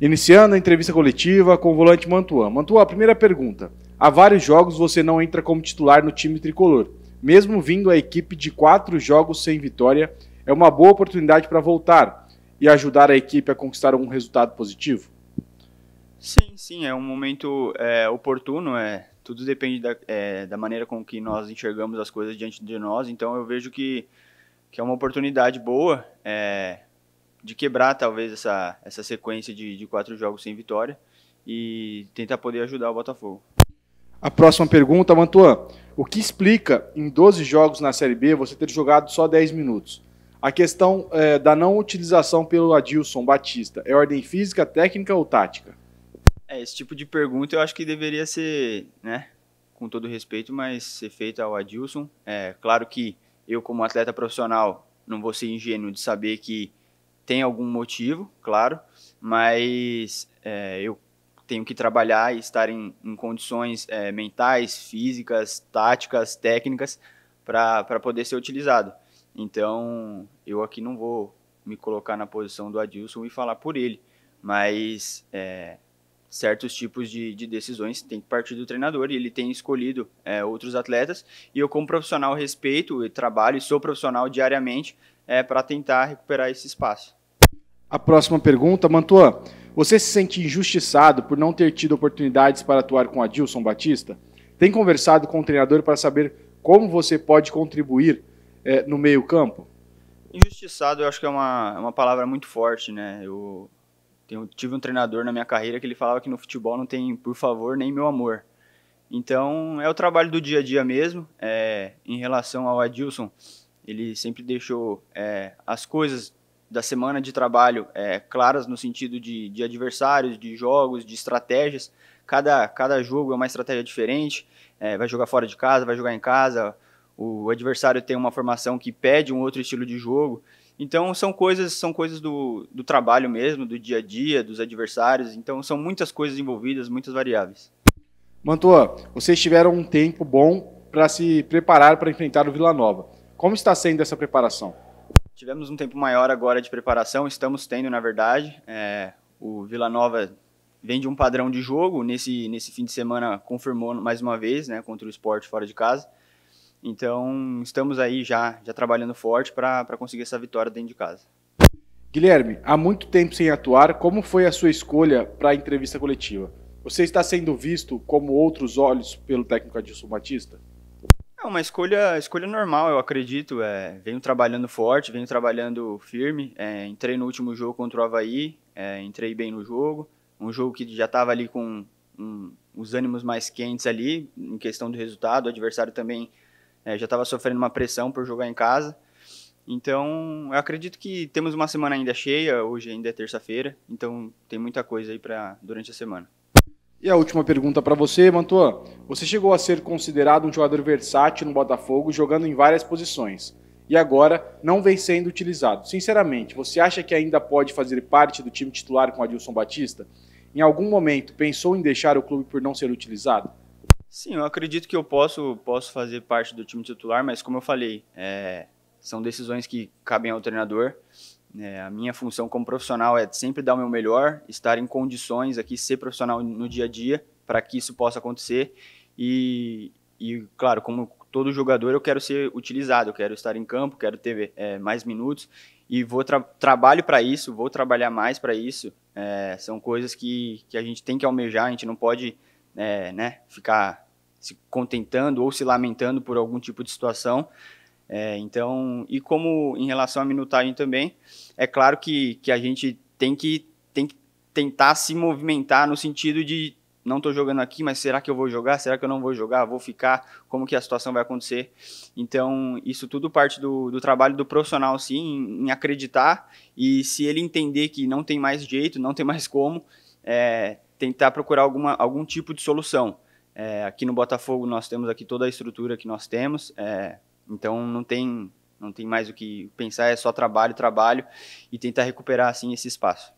Iniciando a entrevista coletiva com o volante Mantua, Mantuan, primeira pergunta. Há vários jogos você não entra como titular no time tricolor. Mesmo vindo a equipe de quatro jogos sem vitória, é uma boa oportunidade para voltar e ajudar a equipe a conquistar um resultado positivo? Sim, sim, é um momento é, oportuno. É, tudo depende da, é, da maneira com que nós enxergamos as coisas diante de nós. Então eu vejo que, que é uma oportunidade boa. É, de quebrar talvez essa, essa sequência de, de quatro jogos sem vitória e tentar poder ajudar o Botafogo. A próxima pergunta, Mantuan. O que explica, em 12 jogos na Série B, você ter jogado só 10 minutos? A questão é, da não utilização pelo Adilson Batista é ordem física, técnica ou tática? É, esse tipo de pergunta eu acho que deveria ser, né, com todo respeito, mas ser feita ao Adilson. É claro que eu, como atleta profissional, não vou ser ingênuo de saber que tem algum motivo, claro, mas é, eu tenho que trabalhar e estar em, em condições é, mentais, físicas, táticas, técnicas para poder ser utilizado. Então, eu aqui não vou me colocar na posição do Adilson e falar por ele, mas é, certos tipos de, de, decisões tem que partir do treinador e ele tem escolhido é, outros atletas e eu como profissional respeito e trabalho e sou profissional diariamente é, para tentar recuperar esse espaço. A próxima pergunta, Mantua. Você se sente injustiçado por não ter tido oportunidades para atuar com Adilson Batista? Tem conversado com o treinador para saber como você pode contribuir é, no meio-campo? Injustiçado, eu acho que é uma, é uma palavra muito forte, né? Eu tenho, tive um treinador na minha carreira que ele falava que no futebol não tem por favor nem meu amor. Então é o trabalho do dia a dia mesmo. É, em relação ao Adilson, ele sempre deixou é, as coisas da semana de trabalho é, claras no sentido de, de adversários, de jogos, de estratégias. Cada, cada jogo é uma estratégia diferente. É, vai jogar fora de casa, vai jogar em casa. O adversário tem uma formação que pede um outro estilo de jogo. Então são coisas, são coisas do, do trabalho mesmo, do dia a dia, dos adversários. Então são muitas coisas envolvidas, muitas variáveis. Mantua, vocês tiveram um tempo bom para se preparar para enfrentar o Vila Nova. Como está sendo essa preparação? Tivemos um tempo maior agora de preparação, estamos tendo, na verdade. É, o Vila Nova vem de um padrão de jogo, nesse, nesse fim de semana confirmou mais uma vez, né, contra o esporte fora de casa. Então, estamos aí já, já trabalhando forte para conseguir essa vitória dentro de casa. Guilherme, há muito tempo sem atuar, como foi a sua escolha para a entrevista coletiva? Você está sendo visto como outros olhos pelo técnico Adilson Batista? É uma escolha, escolha normal, eu acredito. É, venho trabalhando forte, venho trabalhando firme. É, entrei no último jogo contra o Havaí, é, entrei bem no jogo. Um jogo que já estava ali com um, os ânimos mais quentes ali, em questão do resultado. O adversário também é, já estava sofrendo uma pressão por jogar em casa. Então, eu acredito que temos uma semana ainda cheia, hoje ainda é terça-feira, então tem muita coisa aí para durante a semana. E a última pergunta para você, Mantua. Você chegou a ser considerado um jogador versátil no Botafogo, jogando em várias posições. E agora não vem sendo utilizado. Sinceramente, você acha que ainda pode fazer parte do time titular com Adilson Batista? Em algum momento pensou em deixar o clube por não ser utilizado? Sim, eu acredito que eu posso, posso fazer parte do time titular, mas como eu falei, é, são decisões que cabem ao treinador. É, a minha função como profissional é sempre dar o meu melhor, estar em condições aqui, ser profissional no dia a dia, para que isso possa acontecer. E, e, claro, como todo jogador, eu quero ser utilizado, eu quero estar em campo, quero ter é, mais minutos e vou tra trabalho para isso, vou trabalhar mais para isso. É, são coisas que, que a gente tem que almejar, a gente não pode é, né, ficar se contentando ou se lamentando por algum tipo de situação. É, então, e como em relação à minutagem também, é claro que, que a gente tem que, tem que tentar se movimentar no sentido de não estou jogando aqui, mas será que eu vou jogar? Será que eu não vou jogar? Vou ficar? Como que a situação vai acontecer? Então, isso tudo parte do, do trabalho do profissional, sim, em, em, acreditar e se ele entender que não tem mais jeito, não tem mais como, é, tentar procurar alguma, algum tipo de solução. É, aqui no Botafogo nós temos aqui toda a estrutura que nós temos, é, então não tem não tem mais o que pensar, é só trabalho, trabalho e tentar recuperar assim esse espaço.